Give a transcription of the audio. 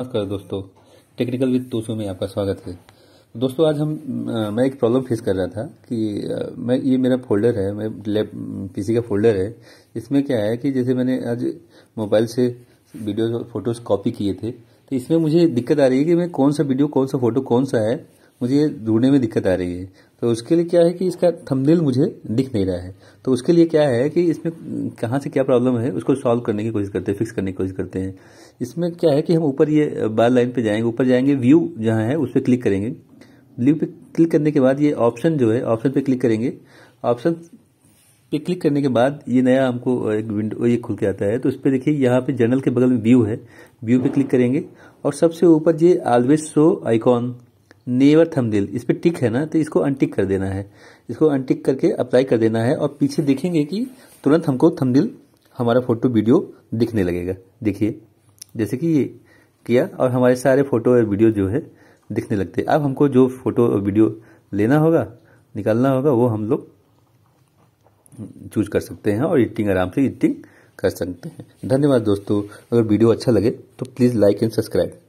नमस्कार दोस्तों technical with तोशो में आपका स्वागत है दोस्तों आज हम आ, मैं एक प्रॉब्लम फेस कर रहा था कि आ, मैं ये मेरा फोल्डर है मैं लैब पीसी का फोल्डर है इसमें क्या है कि जैसे मैंने आज मोबाइल से वीडियोस और फोटोज़ कॉपी किए थे तो इसमें मुझे दिक्कत आ रही है कि मैं कौन सा वीडियो कौन सा फ़ोटो कौन सा है मुझे ढूंढने में दिक्कत आ रही है तो उसके लिए क्या है कि इसका थंबनेल मुझे दिख नहीं रहा है तो उसके लिए क्या है कि इसमें कहाँ से क्या प्रॉब्लम है उसको सॉल्व करने की कोशिश करते हैं फिक्स करने की कोशिश करते हैं इसमें क्या है कि हम ऊपर ये बार लाइन पे जाएंगे ऊपर जाएंगे व्यू जहाँ है उस पर क्लिक करेंगे व्यू पे क्लिक करने के बाद ये ऑप्शन जो है ऑप्शन पे क्लिक करेंगे ऑप्शन पे क्लिक करने के बाद ये नया हमको एक विंडो ये खुल के आता है तो उस पर देखिए यहाँ पे जनरल के बगल में व्यू है व्यू पे क्लिक करेंगे और सबसे ऊपर ये ऑलवेज शो आइकॉन नेवर थम दिल इस पर टिक है ना तो इसको अनटिक कर देना है इसको अनटिक करके अप्लाई कर देना है और पीछे देखेंगे कि तुरंत हमको थम दिल हमारा फोटो वीडियो दिखने लगेगा देखिए जैसे कि ये किया और हमारे सारे फोटो और वीडियो जो है दिखने लगते अब हमको जो फोटो और वीडियो लेना होगा निकालना होगा वो हम लोग चूज कर सकते हैं और एडिटिंग आराम से एडिटिंग कर सकते हैं धन्यवाद दोस्तों अगर वीडियो अच्छा लगे तो प्लीज़ लाइक एंड सब्सक्राइब